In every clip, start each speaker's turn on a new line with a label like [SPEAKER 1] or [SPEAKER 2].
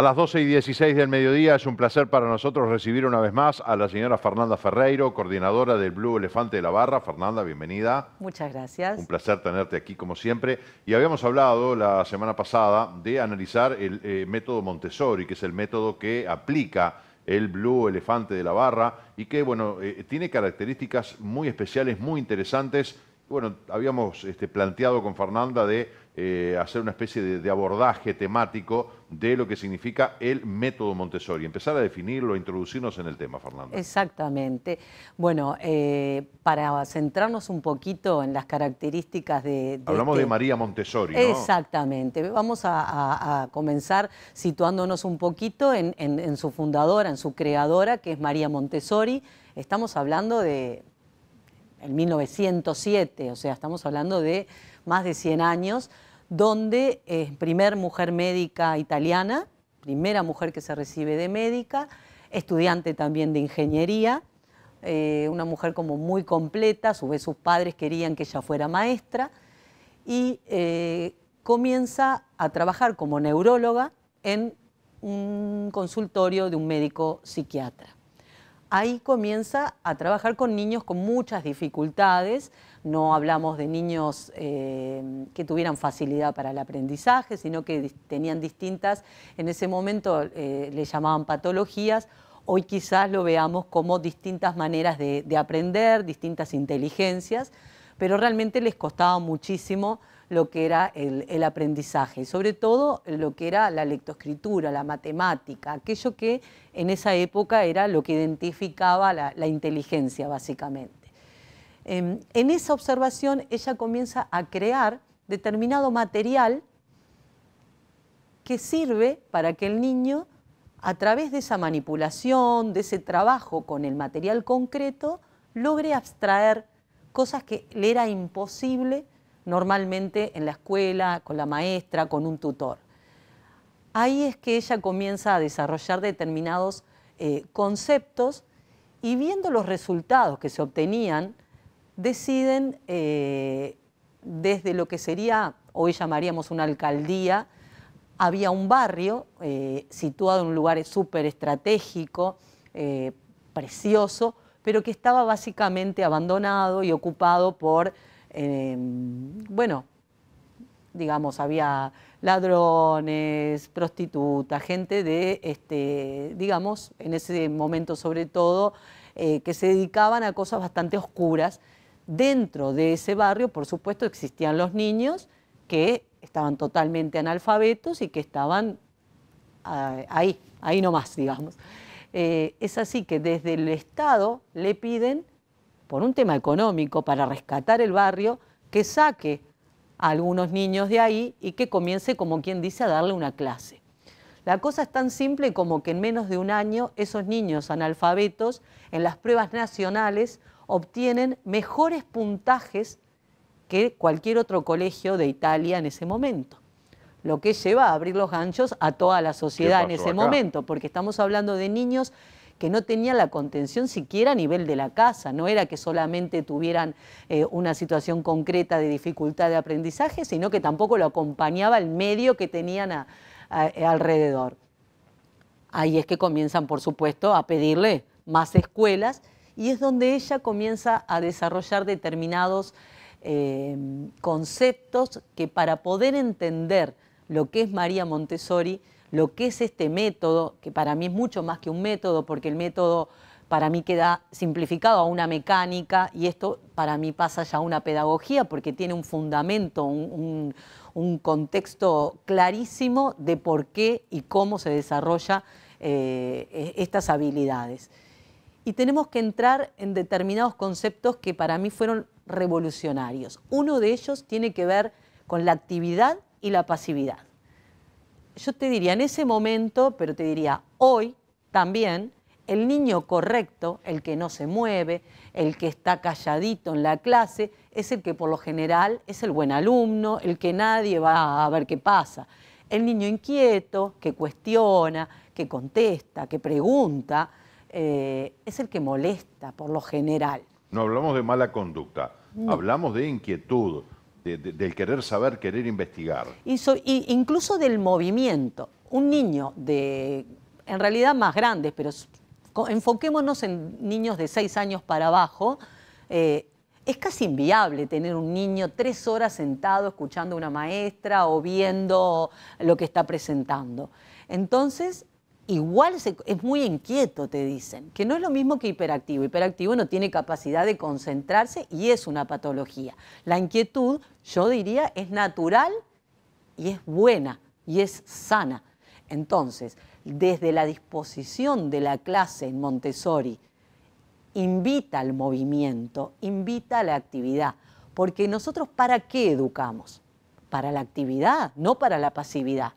[SPEAKER 1] A las 12 y 16 del mediodía es un placer para nosotros recibir una vez más a la señora Fernanda Ferreiro, coordinadora del Blue Elefante de la Barra. Fernanda, bienvenida.
[SPEAKER 2] Muchas gracias. Un
[SPEAKER 1] placer tenerte aquí como siempre. Y habíamos hablado la semana pasada de analizar el eh, método Montessori, que es el método que aplica el Blue Elefante de la Barra y que, bueno, eh, tiene características muy especiales, muy interesantes bueno, habíamos este, planteado con Fernanda de eh, hacer una especie de, abordaje temático de lo que significa el método Montessori, empezar a definirlo, introducirnos en el tema, Fernanda.
[SPEAKER 2] Exactamente. Bueno, eh, para centrarnos un poquito en las características de... Hablamos de, este- María
[SPEAKER 1] Montessori. ¿no?
[SPEAKER 2] Exactamente. Vamos a, comenzar situándonos un poquito en su fundadora, en su creadora, que es María Montessori. Estamos hablando de en 1907, o sea, estamos hablando de más de 100 años, donde es eh, primer mujer médica italiana, primera mujer que se recibe de médica, estudiante también de ingeniería, eh, una mujer como muy completa, a su vez sus padres querían que ella fuera maestra, y eh, comienza a trabajar como neuróloga en un consultorio de un médico psiquiatra ahí comienza a trabajar con niños con muchas dificultades. No hablamos de niños eh, que tuvieran facilidad para el aprendizaje, sino que tenían distintas, en ese momento eh, le llamaban patologías. Hoy quizás lo veamos como distintas maneras de, de aprender, distintas inteligencias, pero realmente les costaba muchísimo lo que era el, aprendizaje, sobre todo lo que era la lectoescritura, la matemática, aquello que en esa época era lo que identificaba la, inteligencia básicamente. Em, en esa observación ella comienza a crear determinado material que sirve para que el niño, a través de esa manipulación, de ese trabajo con el material concreto, logre abstraer cosas que le era imposible normalmente en la escuela, con la maestra, con un tutor. Ahí es que ella comienza a desarrollar determinados eh, conceptos y viendo los resultados que se obtenían, deciden eh, desde lo que sería, hoy llamaríamos una alcaldía, había un barrio eh, situado en un lugar súper estratégico, precioso, pero que estaba básicamente abandonado y ocupado por Em, bueno, digamos, había ladrones, prostitutas, gente de, este, digamos, en ese momento sobre todo, eh, que se dedicaban a cosas bastante oscuras. Dentro de ese barrio, por supuesto, existían los niños que estaban totalmente analfabetos y que estaban ahí, ahí nomás, digamos. Eh, es así que desde el Estado le piden por un tema económico, para rescatar el barrio, que saque a algunos niños de ahí y que comience, como quien dice, a darle una clase. La cosa es tan simple como que en menos de un año esos niños analfabetos en las pruebas nacionales obtienen mejores puntajes que cualquier otro colegio de Italia en ese momento. Lo que lleva a abrir los ganchos a toda la sociedad en ese momento, porque estamos hablando de niños que no tenía la contención siquiera a nivel de la casa, no era que solamente tuvieran eh, una situación concreta de dificultad de aprendizaje, sino que tampoco lo acompañaba el medio que tenían eh, alrededor. Ahí es que comienzan, por supuesto, a pedirle más escuelas y es donde ella comienza a desarrollar determinados eh, conceptos que para poder entender lo que es María Montessori, lo que es este método, que para mí es mucho más que un método, porque el método para mí queda simplificado a una mecánica y esto para mí pasa ya a una pedagogía porque tiene un fundamento, un, contexto clarísimo de por qué y cómo se desarrolla eh, e, estas habilidades. Y tenemos que entrar en determinados conceptos que para mí fueron revolucionarios. Uno de ellos tiene que ver con la actividad y la pasividad yo te diría en ese momento, pero te diría hoy también, el niño correcto, el que no se mueve, el que está calladito en la clase, es el que por lo general es el buen alumno, el que nadie va a ver qué pasa. El niño inquieto, que cuestiona, que contesta, que pregunta, eh, es el que molesta por lo general.
[SPEAKER 1] No hablamos de mala conducta, hablamos de inquietud, del querer saber, querer investigar.
[SPEAKER 2] incluso del movimiento. Un niño de, en realidad más grandes, pero enfoquémonos en niños de seis años para abajo, eh, es casi inviable tener un niño tres horas sentado escuchando a una maestra o viendo lo que está presentando. Entonces, igual es muy inquieto, te dicen, que no es lo mismo que hiperactivo. Hiperactivo no tiene capacidad de concentrarse y es una patología. La inquietud, yo diría, es natural y es buena y es sana. Entonces, desde la disposición de la clase en Montessori, invita al movimiento, invita a la actividad, porque nosotros para qué educamos? Para la actividad, no para la pasividad,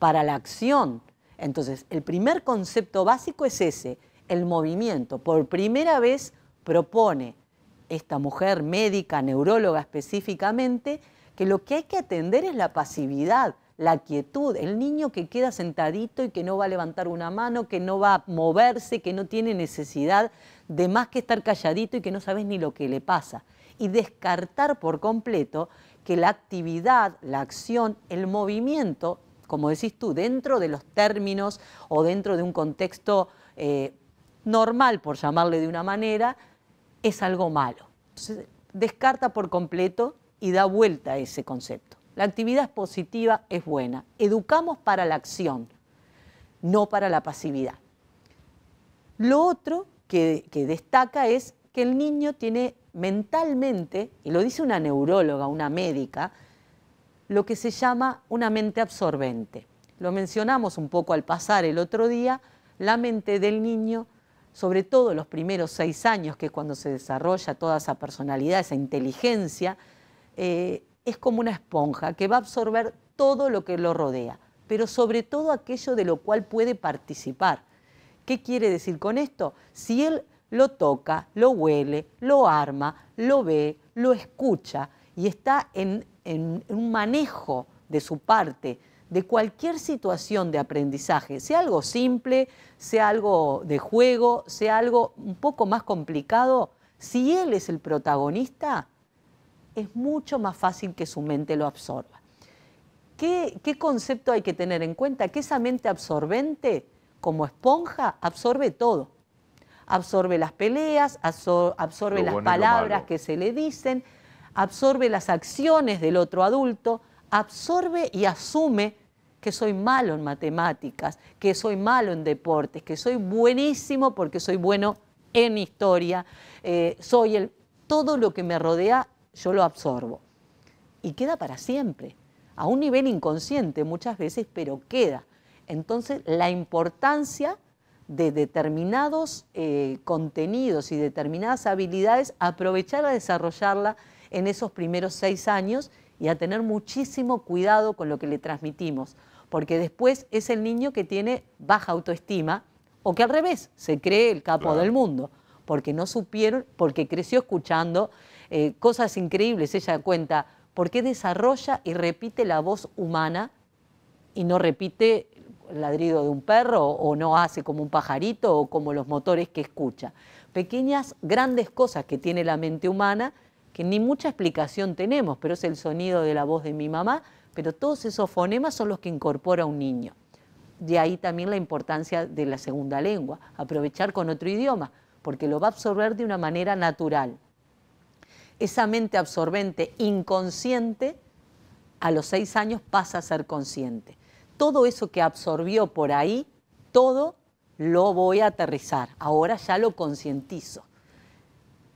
[SPEAKER 2] para la acción entonces, el primer concepto básico es ese, el movimiento. Por primera vez propone esta mujer médica, neuróloga específicamente, que lo que hay que atender es la pasividad, la quietud, el niño que queda sentadito y que no va a levantar una mano, que no va a moverse, que no tiene necesidad de más que estar calladito y que no sabes ni lo que le pasa. Y descartar por completo que la actividad, la acción, el movimiento como decís tú, dentro de los términos o dentro de un contexto eh, normal, por llamarle de una manera, es algo malo. Entonces, descarta por completo y da vuelta a ese concepto. La actividad positiva es buena. Educamos para la acción, no para la pasividad. Lo otro que destaca es que el niño tiene mentalmente, y lo dice una neuróloga, una médica, lo que se llama una mente absorbente. Lo mencionamos un poco al pasar el otro día, la mente del niño, sobre todo los primeros seis años, que es cuando se desarrolla toda esa personalidad, esa inteligencia, eh, es como una esponja que va a absorber todo lo que lo rodea, pero sobre todo aquello de lo cual puede participar. ¿Qué quiere decir con esto? Si él lo toca, lo huele, lo arma, lo ve, lo escucha y está en en, un manejo de su parte de cualquier situación de aprendizaje, sea algo simple, sea algo de juego, sea algo un poco más complicado, si él es el protagonista, es mucho más fácil que su mente lo absorba. ¿Qué, concepto hay que tener en cuenta? Que esa mente absorbente, como esponja, absorbe todo. Absorbe las peleas, absorbe las palabras que se le dicen, absorbe las acciones del otro adulto, absorbe y asume que soy malo en matemáticas, que soy malo en deportes, que soy buenísimo porque soy bueno en historia, eh, soy el... Todo lo que me rodea yo lo absorbo. Y queda para siempre, a un nivel inconsciente muchas veces, pero queda. Entonces, la importancia de determinados eh, contenidos y determinadas habilidades, aprovechar a desarrollarla en esos primeros seis años y a tener muchísimo cuidado con lo que le transmitimos, porque después es el niño que tiene baja autoestima o que al revés se cree el capo del mundo, porque no supieron, porque creció escuchando eh, cosas increíbles, ella cuenta, porque desarrolla y repite la voz humana y no repite el ladrido de un perro o no hace como un pajarito o como los motores que escucha. Pequeñas, grandes cosas que tiene la mente humana que ni mucha explicación tenemos, pero es el sonido de la voz de mi mamá, pero todos esos fonemas son los que incorpora un niño. De ahí también la importancia de la segunda lengua, aprovechar con otro idioma, porque lo va a absorber de una manera natural. Esa mente absorbente inconsciente a los seis años pasa a ser consciente. Todo eso que absorbió por ahí, todo lo voy a aterrizar. Ahora ya lo concientizo.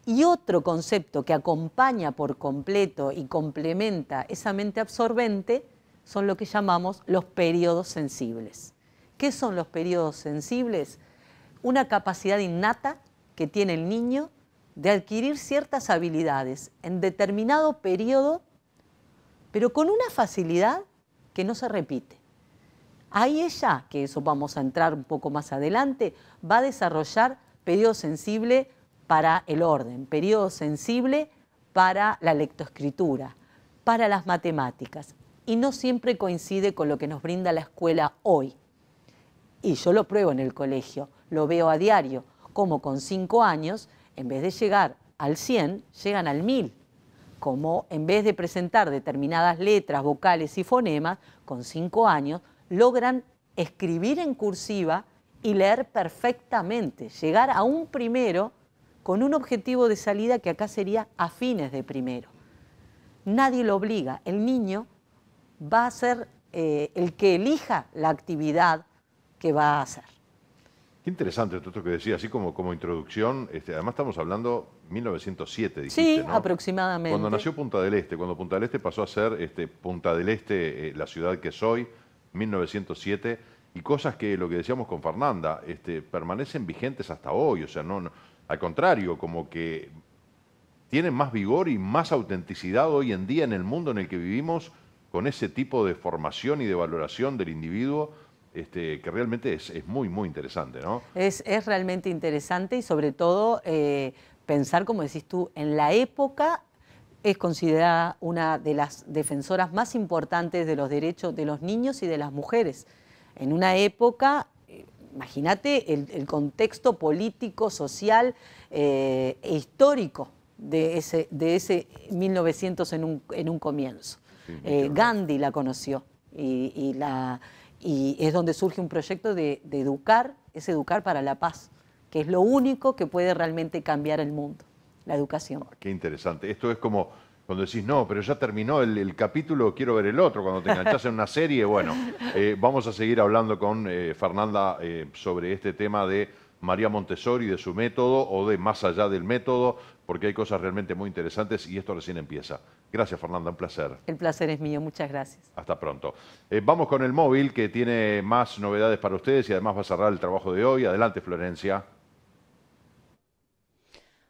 [SPEAKER 2] Y otro concepto que acompaña por completo y complementa esa mente absorbente son lo que llamamos los periodos sensibles. ¿Qué son los periodos sensibles? Una capacidad innata que tiene el niño de adquirir ciertas habilidades en determinado periodo, pero con una facilidad que no se repite. Ahí ella, que eso vamos a entrar un poco más adelante, va a desarrollar periodo sensible para el orden, periodo sensible para la lectoescritura, para las matemáticas, y no siempre coincide con lo que nos brinda la escuela hoy. Y yo lo pruebo en el colegio, lo veo a diario, como con cinco años, en vez de llegar al 100, llegan al 1000, como en vez de presentar determinadas letras, vocales y fonemas, con cinco años, logran escribir en cursiva y leer perfectamente, llegar a un primero con un objetivo de salida que acá sería a fines de primero. Nadie lo obliga, el niño va a ser eh, el que elija la actividad
[SPEAKER 1] que va a hacer. Qué interesante esto que decía, así como, como introducción, este, además estamos hablando 1907, Sí,
[SPEAKER 2] aproximadamente. Cuando nació
[SPEAKER 1] Punta del Este, cuando Punta del Este pasó a ser este, Punta del Este, eh, la ciudad que soy, 1907, y cosas que lo que decíamos con Fernanda, este, permanecen vigentes hasta hoy, o sea, no al contrario, como que tienen más vigor y más autenticidad hoy en día en el mundo en el que vivimos con ese tipo de formación y de valoración del individuo este, que realmente es, muy, muy interesante, ¿no?
[SPEAKER 2] Es, realmente interesante y sobre todo eh, pensar, como decís tú, en la época es considerada una de las defensoras más importantes de los derechos de los niños y de las mujeres. En una época imagínate el, contexto político, social eh, e histórico de ese, de ese 1900 en un, en un comienzo. Eh, Gandhi la conoció y, la, y, es donde surge un proyecto de, educar, es educar para la paz, que es lo único que puede realmente cambiar el mundo, la educación. Ah,
[SPEAKER 1] qué interesante. Esto es como cuando decís, no, pero ya terminó el, capítulo, quiero ver el otro, cuando te enganchás en una serie, bueno, eh, vamos a seguir hablando con eh, Fernanda eh, sobre este tema de María Montessori, de su método o de más allá del método, porque hay cosas realmente muy interesantes y esto recién empieza. Gracias Fernanda, un placer. El
[SPEAKER 2] placer es mío, muchas gracias.
[SPEAKER 1] Hasta pronto. vamos con el móvil que tiene más novedades para ustedes y además va a cerrar el trabajo de hoy. Adelante Florencia.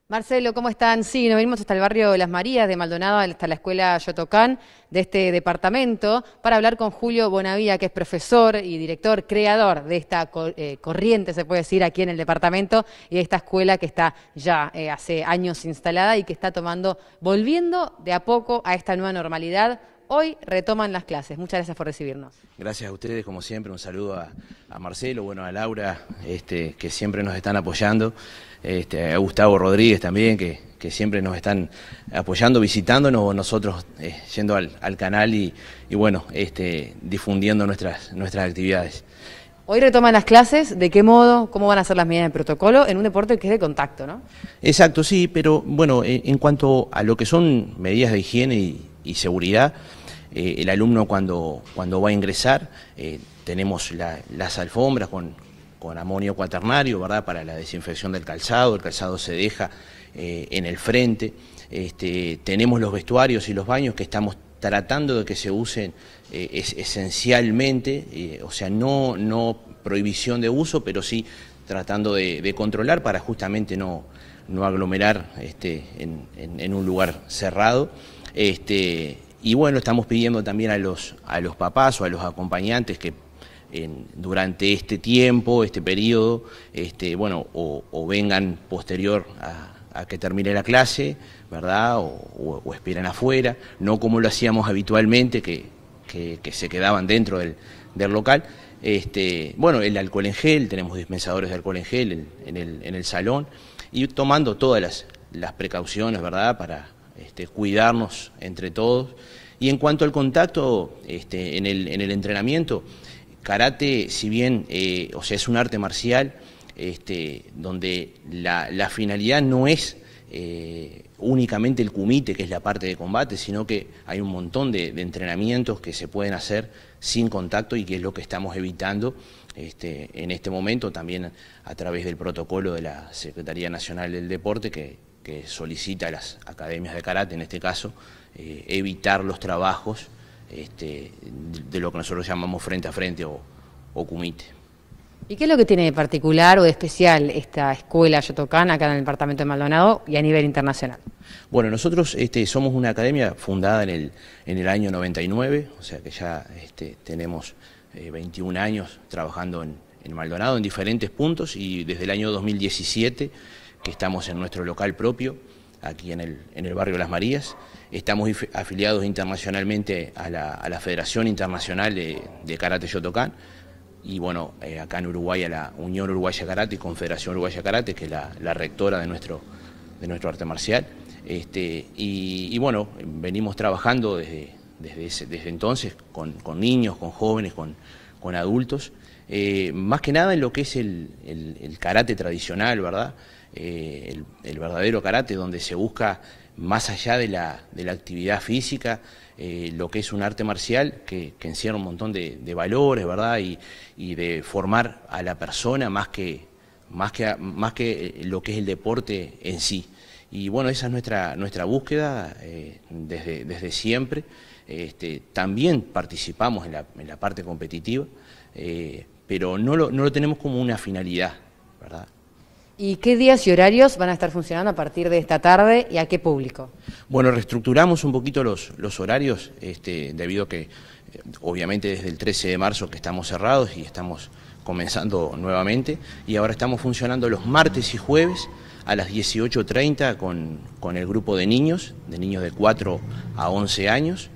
[SPEAKER 3] Marcelo, ¿cómo están? Sí, nos venimos hasta el barrio Las Marías, de Maldonado, hasta la escuela Yotocán, de este departamento, para hablar con Julio Bonavía, que es profesor y director, creador de esta eh, corriente, se puede decir, aquí en el departamento, y de esta escuela que está ya eh, hace años instalada y que está tomando, volviendo de a poco a esta nueva normalidad
[SPEAKER 4] hoy retoman las clases. Muchas gracias por recibirnos. Gracias a ustedes, como siempre, un saludo a, Marcelo, bueno, a Laura, este, que siempre nos están apoyando, este, a Gustavo Rodríguez también, que, siempre nos están apoyando, visitándonos o nosotros eh, yendo al, canal y, bueno, este, difundiendo nuestras, nuestras actividades.
[SPEAKER 3] Hoy retoman las clases, ¿de qué modo? ¿Cómo van a ser las medidas de protocolo en un deporte que es de contacto, no?
[SPEAKER 4] Exacto, sí, pero bueno, en, cuanto a lo que son medidas de higiene y seguridad, eh, el alumno cuando, cuando va a ingresar, eh, tenemos las alfombras con, amonio cuaternario, ¿verdad? Para la desinfección del calzado, el calzado se deja eh, en el frente. Este, tenemos los vestuarios y los baños que estamos tratando de que se usen esencialmente, o sea, no, no prohibición de uso, pero sí tratando de, controlar para justamente no, aglomerar este, en, un lugar cerrado. Este, y bueno, estamos pidiendo también a los, a los papás o a los acompañantes que durante este tiempo, este periodo, este, bueno, o, vengan posterior a, que termine la clase, ¿verdad? O, esperan afuera, no como lo hacíamos habitualmente, que, se quedaban dentro del, del, local. Este, bueno, el alcohol en gel, tenemos dispensadores de alcohol en gel en, el, en el, salón, y tomando todas las, las precauciones, ¿verdad? Para, este, cuidarnos entre todos. Y en cuanto al contacto este, en, el, entrenamiento, karate, si bien eh, o sea, es un arte marcial, este, donde la, finalidad no es eh, únicamente el kumite, que es la parte de combate, sino que hay un montón de, entrenamientos que se pueden hacer sin contacto y que es lo que estamos evitando en este momento, también a través del protocolo de la Secretaría Nacional del Deporte, que que solicita a las academias de karate, en este caso, eh, evitar los trabajos este, de lo que nosotros llamamos frente a frente o, o kumite.
[SPEAKER 3] ¿Y qué es lo que tiene de particular o de especial esta escuela Yotokan acá en el departamento de Maldonado y a nivel internacional?
[SPEAKER 4] Bueno, nosotros este, somos una academia fundada en el, en el año 99, o sea que ya este, tenemos 21 eh, años trabajando en, en Maldonado en diferentes puntos y desde el año 2017 que estamos en nuestro local propio, aquí en el, en el barrio Las Marías. Estamos afiliados internacionalmente a la, Federación Internacional de, Karate Yotokan... y bueno, eh, acá en Uruguay a la Unión Uruguaya Karate y Confederación Uruguaya Karate, que es la, rectora de nuestro, de nuestro arte marcial. Este, y, bueno, venimos trabajando desde, desde, desde entonces con, niños, con jóvenes, con, con adultos, eh, más que nada en lo que es el karate tradicional, ¿verdad? Eh, el, verdadero karate, donde se busca más allá de la, actividad física, eh, lo que es un arte marcial que, encierra un montón de, valores, ¿verdad? Y, de formar a la persona más que, más, que, más que eh, lo que es el deporte en sí. Y bueno, esa es nuestra, nuestra búsqueda desde, desde siempre. Este, también participamos en la, en la parte competitiva, pero no lo, no lo tenemos como una finalidad, ¿verdad?
[SPEAKER 3] ¿Y qué días y horarios van a estar funcionando a partir de esta tarde y a qué público?
[SPEAKER 4] Bueno, reestructuramos un poquito los, horarios, este, debido a que eh, obviamente desde el 13 de marzo que estamos cerrados y estamos comenzando nuevamente, y ahora estamos funcionando los martes y jueves a las 18.30 con, con el grupo de niños, de niños de 4 a 11 años,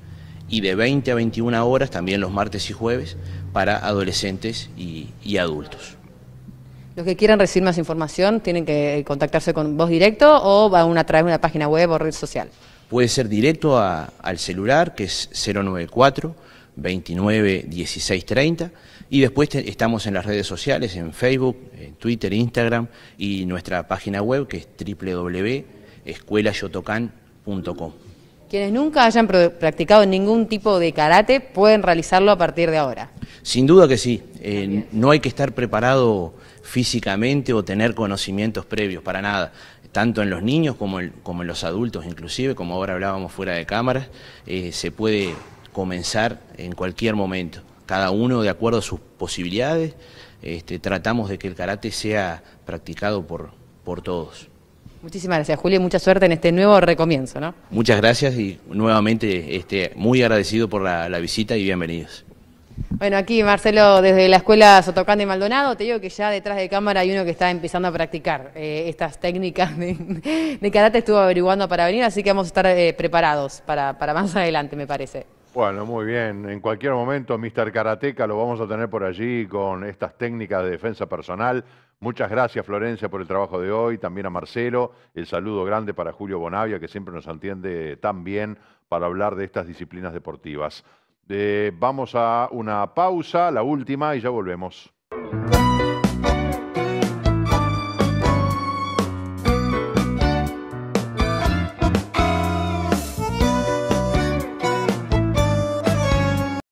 [SPEAKER 4] y de 20 a 21 horas también los martes y jueves para adolescentes y adultos.
[SPEAKER 3] Los que quieran recibir más información tienen que contactarse con vos directo o va a través de una página web o red social.
[SPEAKER 4] Puede ser directo al celular, que es 094 29 16 30. Y después estamos en las redes sociales, en Facebook, en Twitter, Instagram y nuestra página web que es www.escuelayotocan.com.
[SPEAKER 3] Quienes nunca hayan practicado ningún tipo de karate pueden realizarlo a partir de ahora.
[SPEAKER 4] Sin duda que sí. Eh, no hay que estar preparado físicamente o tener conocimientos previos, para nada tanto en los niños como en, los adultos inclusive, como ahora hablábamos fuera de cámara, eh, se puede comenzar en cualquier momento, cada uno de acuerdo a sus posibilidades, este, tratamos de que el karate sea practicado por, por todos.
[SPEAKER 3] Muchísimas gracias, Julio, y mucha suerte en este nuevo recomienzo. ¿no?
[SPEAKER 4] Muchas gracias y nuevamente este, muy agradecido por la visita y bienvenidos.
[SPEAKER 3] Bueno, aquí Marcelo, desde la escuela Sotocán de Maldonado, te digo que ya detrás de cámara hay uno que está empezando a practicar eh, estas técnicas de, karate, estuvo averiguando para venir, así que vamos a estar eh, preparados para, más adelante, me parece.
[SPEAKER 1] Bueno, muy bien. En cualquier momento, Mr. Karateka, lo vamos a tener por allí con estas técnicas de defensa personal. Muchas gracias, Florencia, por el trabajo de hoy. También a Marcelo. El saludo grande para Julio Bonavia, que siempre nos entiende tan bien para hablar de estas disciplinas deportivas. Eh, vamos a una pausa, la última, y ya volvemos.